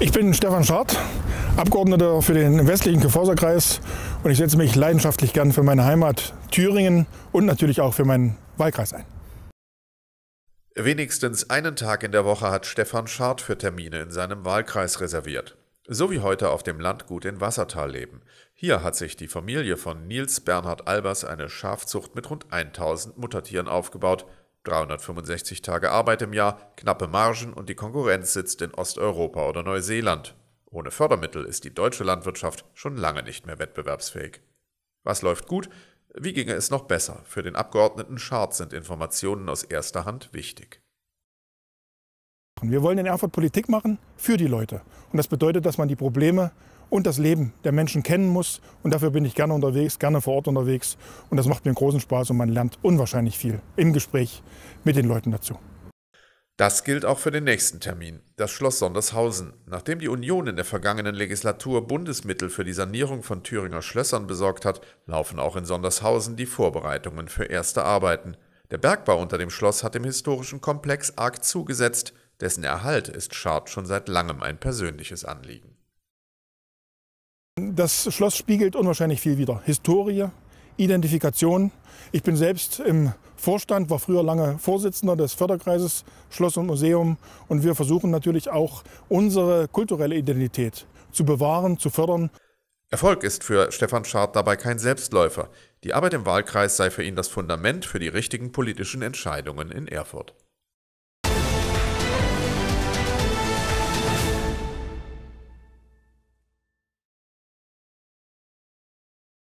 Ich bin Stefan Schad, Abgeordneter für den westlichen Geforserkreis und ich setze mich leidenschaftlich gern für meine Heimat Thüringen und natürlich auch für meinen Wahlkreis ein. Wenigstens einen Tag in der Woche hat Stefan Schad für Termine in seinem Wahlkreis reserviert. So wie heute auf dem Landgut in Wassertal leben. Hier hat sich die Familie von Nils Bernhard Albers eine Schafzucht mit rund 1000 Muttertieren aufgebaut, 365 Tage Arbeit im Jahr, knappe Margen und die Konkurrenz sitzt in Osteuropa oder Neuseeland. Ohne Fördermittel ist die deutsche Landwirtschaft schon lange nicht mehr wettbewerbsfähig. Was läuft gut? Wie ginge es noch besser? Für den Abgeordneten Schad sind Informationen aus erster Hand wichtig. Und wir wollen in Erfurt Politik machen für die Leute. Und das bedeutet, dass man die Probleme und das Leben der Menschen kennen muss. Und dafür bin ich gerne unterwegs, gerne vor Ort unterwegs. Und das macht mir einen großen Spaß und man lernt unwahrscheinlich viel im Gespräch mit den Leuten dazu. Das gilt auch für den nächsten Termin, das Schloss Sondershausen. Nachdem die Union in der vergangenen Legislatur Bundesmittel für die Sanierung von Thüringer Schlössern besorgt hat, laufen auch in Sondershausen die Vorbereitungen für erste Arbeiten. Der Bergbau unter dem Schloss hat dem historischen Komplex arg zugesetzt dessen Erhalt ist Schad schon seit langem ein persönliches Anliegen. Das Schloss spiegelt unwahrscheinlich viel wider. Historie, Identifikation. Ich bin selbst im Vorstand, war früher lange Vorsitzender des Förderkreises Schloss und Museum. Und wir versuchen natürlich auch unsere kulturelle Identität zu bewahren, zu fördern. Erfolg ist für Stefan Schad dabei kein Selbstläufer. Die Arbeit im Wahlkreis sei für ihn das Fundament für die richtigen politischen Entscheidungen in Erfurt.